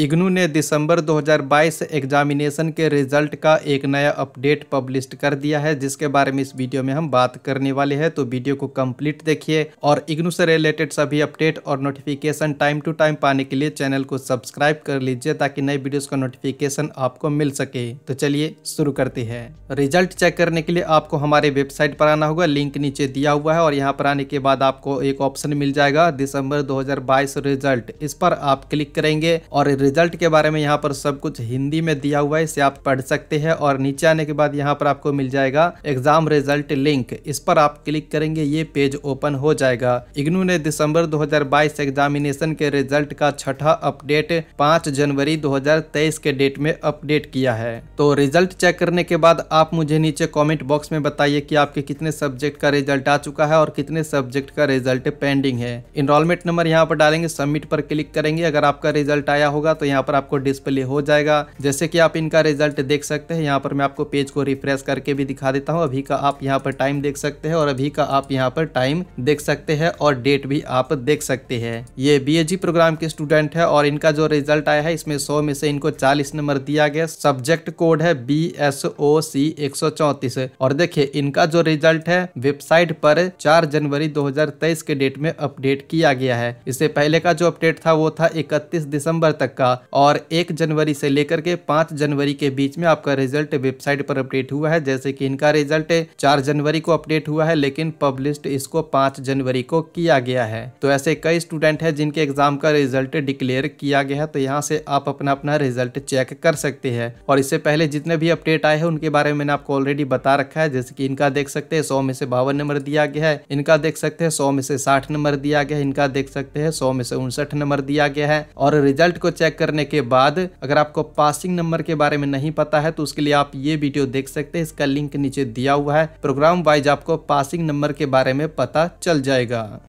इग्नू ने दिसंबर 2022 एग्जामिनेशन के रिजल्ट का एक नया अपडेट पब्लिश कर दिया है जिसके बारे में इस वीडियो में हम बात करने वाले हैं तो वीडियो को कंप्लीट देखिए और इग्नू से रिलेटेड सभी अपडेट और नोटिफिकेशन टाइम टू टाइम पाने के लिए चैनल को सब्सक्राइब कर लीजिए ताकि नए वीडियोस का नोटिफिकेशन आपको मिल सके तो चलिए शुरू करते हैं रिजल्ट चेक करने के लिए आपको हमारे वेबसाइट पर आना होगा लिंक नीचे दिया हुआ है और यहाँ पर आने के बाद आपको एक ऑप्शन मिल जाएगा दिसंबर दो रिजल्ट इस पर आप क्लिक करेंगे और रिजल्ट के बारे में यहाँ पर सब कुछ हिंदी में दिया हुआ है इसे आप पढ़ सकते हैं और नीचे आने के बाद यहाँ पर आपको मिल जाएगा एग्जाम रिजल्ट लिंक इस पर आप क्लिक करेंगे ये पेज ओपन हो जाएगा इग्नू ने दिसंबर 2022 एग्जामिनेशन के रिजल्ट का छठा अपडेट 5 जनवरी 2023 के डेट में अपडेट किया है तो रिजल्ट चेक करने के बाद आप मुझे नीचे कॉमेंट बॉक्स में बताइए कि आपके कितने सब्जेक्ट का रिजल्ट आ चुका है और कितने सब्जेक्ट का रिजल्ट पेंडिंग है इनरोलमेंट नंबर यहाँ पर डालेंगे सबमिट पर क्लिक करेंगे अगर आपका रिजल्ट आया होगा करूंगा तो यहाँ पर आपको डिस्प्ले हो जाएगा जैसे कि आप इनका रिजल्ट देख सकते हैं यहाँ पर मैं आपको पेज को रिफ्रेश करके भी दिखा देता हूँ अभी का आप यहाँ पर टाइम देख सकते हैं और अभी का आप यहाँ पर टाइम देख सकते हैं और डेट भी आप देख सकते हैं ये बी प्रोग्राम के स्टूडेंट है और इनका जो रिजल्ट आया है इसमें सौ में से इनको चालीस नंबर दिया गया सब्जेक्ट कोड है बी एस ओ सी एक सौ चौतीस और देखिये इनका जो रिजल्ट है वेबसाइट पर चार जनवरी दो हजार तेईस के डेट में अपडेट किया गया है इससे पहले का जो अपडेट था वो था इकतीस दिसंबर तक का और एक जनवरी से लेकर के पांच जनवरी के बीच में आपका रिजल्ट वेबसाइट पर अपडेट हुआ है जैसे कि इनका रिजल्ट चार जनवरी को अपडेट हुआ है लेकिन पब्लिश इसको पांच जनवरी को किया गया है तो ऐसे कई स्टूडेंट है जिनके एग्जाम का रिजल्ट डिक्लेयर किया गया है तो यहाँ से आप अपना अपना रिजल्ट चेक कर सकते हैं और इससे पहले जितने भी अपडेट आए हैं उनके बारे में मैंने आपको ऑलरेडी बता रखा है जैसे कि इनका देख सकते हैं सौ में से बावन नंबर दिया गया है इनका देख सकते हैं सौ में से साठ नंबर दिया गया है इनका देख सकते हैं सौ में से उनसठ नंबर दिया गया है और रिजल्ट को चेक चेक करने के बाद अगर आपको पासिंग नंबर के बारे में नहीं पता है तो उसके लिए आप ये वीडियो देख सकते हैं इसका लिंक नीचे दिया हुआ है प्रोग्राम वाइज आपको पासिंग नंबर के बारे में पता चल जाएगा